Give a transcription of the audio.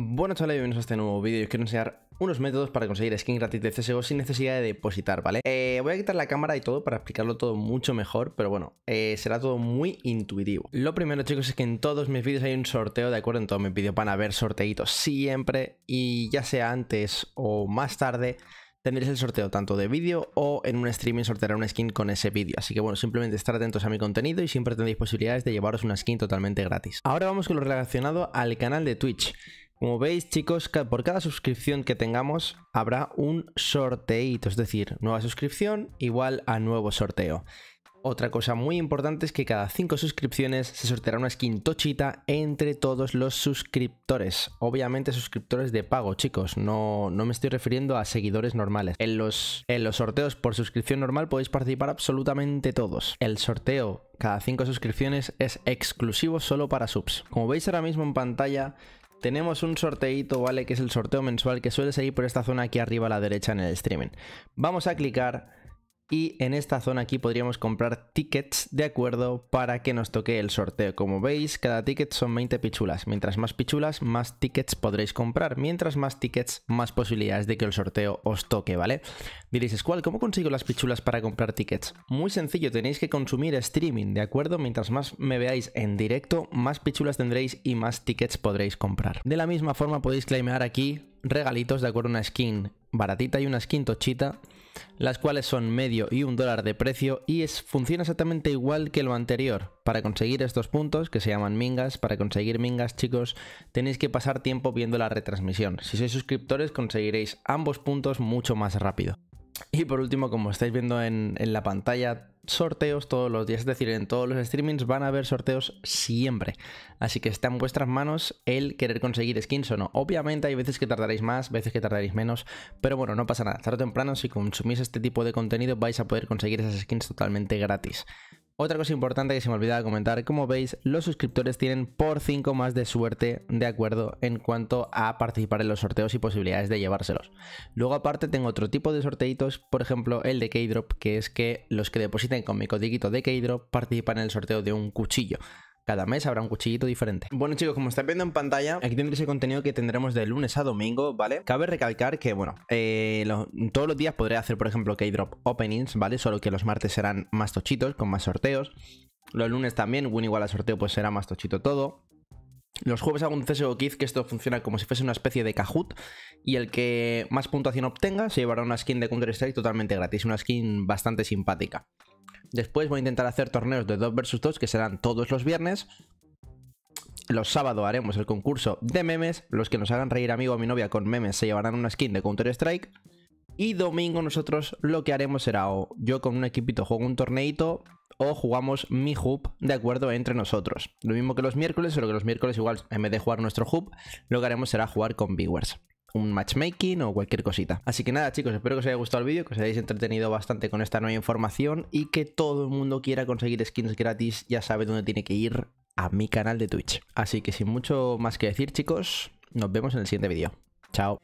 Bueno chavales, bienvenidos a este nuevo vídeo. Os quiero enseñar unos métodos para conseguir skin gratis de CSGO sin necesidad de depositar, ¿vale? Eh, voy a quitar la cámara y todo para explicarlo todo mucho mejor, pero bueno, eh, será todo muy intuitivo. Lo primero, chicos, es que en todos mis vídeos hay un sorteo, ¿de acuerdo? En todos mis vídeos van a haber sorteitos siempre y ya sea antes o más tarde tendréis el sorteo tanto de vídeo o en un streaming sorteará una skin con ese vídeo. Así que bueno, simplemente estar atentos a mi contenido y siempre tendréis posibilidades de llevaros una skin totalmente gratis. Ahora vamos con lo relacionado al canal de Twitch. Como veis, chicos, por cada suscripción que tengamos habrá un sorteito, es decir, nueva suscripción igual a nuevo sorteo. Otra cosa muy importante es que cada cinco suscripciones se sorteará una skin tochita entre todos los suscriptores. Obviamente suscriptores de pago, chicos, no, no me estoy refiriendo a seguidores normales. En los, en los sorteos por suscripción normal podéis participar absolutamente todos. El sorteo cada cinco suscripciones es exclusivo solo para subs. Como veis ahora mismo en pantalla, tenemos un sorteito, ¿vale? Que es el sorteo mensual que suele seguir por esta zona aquí arriba a la derecha en el streaming. Vamos a clicar y en esta zona aquí podríamos comprar tickets de acuerdo para que nos toque el sorteo. Como veis, cada ticket son 20 pichulas. Mientras más pichulas, más tickets podréis comprar. Mientras más tickets, más posibilidades de que el sorteo os toque, ¿vale? Diréis, ¿cuál? ¿Cómo consigo las pichulas para comprar tickets? Muy sencillo, tenéis que consumir streaming, ¿de acuerdo? Mientras más me veáis en directo, más pichulas tendréis y más tickets podréis comprar. De la misma forma podéis claimear aquí regalitos de acuerdo una skin baratita y una skin tochita las cuales son medio y un dólar de precio y es, funciona exactamente igual que lo anterior. Para conseguir estos puntos, que se llaman mingas, para conseguir mingas chicos, tenéis que pasar tiempo viendo la retransmisión. Si sois suscriptores conseguiréis ambos puntos mucho más rápido. Y por último, como estáis viendo en, la pantalla, sorteos todos los días, es decir, en todos los streamings van a haber sorteos siempre. Así que está en vuestras manos el querer conseguir skins o no. Obviamente hay veces que tardaréis más, veces que tardaréis menos, pero bueno, no pasa nada. Tarde o temprano, si consumís este tipo de contenido, vais a poder conseguir esas skins totalmente gratis. Otra cosa importante que se me olvidaba comentar, como veis, los suscriptores tienen por 5 más de suerte de acuerdo en cuanto a participar en los sorteos y posibilidades de llevárselos. Luego aparte tengo otro tipo de sorteitos, por ejemplo el de Keydrop, que es que los que depositen con mi codiguito de Keydrop participan en el sorteo de un cuchillo. Cada mes habrá un cuchillito diferente. Bueno chicos, como estáis viendo en pantalla, aquí tendréis el contenido que tendremos de lunes a domingo, ¿vale? Cabe recalcar que, bueno, eh, todos los días podré hacer, por ejemplo, K-Drop Openings, ¿vale? Solo que los martes serán más tochitos, con más sorteos. Los lunes también, win igual a sorteo, pues será más tochito todo. Los jueves hago un CSGO Kids que esto funciona como si fuese una especie de Kahoot y el que más puntuación obtenga se llevará una skin de Counter-Strike totalmente gratis, una skin bastante simpática. Después voy a intentar hacer torneos de 2 vs 2 que serán todos los viernes. Los sábados haremos el concurso de memes. Los que nos hagan reír amigo o mi novia con memes se llevarán una skin de Counter-Strike. Y domingo nosotros lo que haremos será o yo con un equipito juego un torneito o jugamos mi hoop de acuerdo entre nosotros. Lo mismo que los miércoles, solo que los miércoles igual en vez de jugar nuestro hub, lo que haremos será jugar con viewers un matchmaking o cualquier cosita. Así que nada chicos, espero que os haya gustado el vídeo, que os hayáis entretenido bastante con esta nueva información y que todo el mundo quiera conseguir skins gratis, ya sabe dónde tiene que ir a mi canal de Twitch. Así que sin mucho más que decir chicos, nos vemos en el siguiente vídeo. Chao.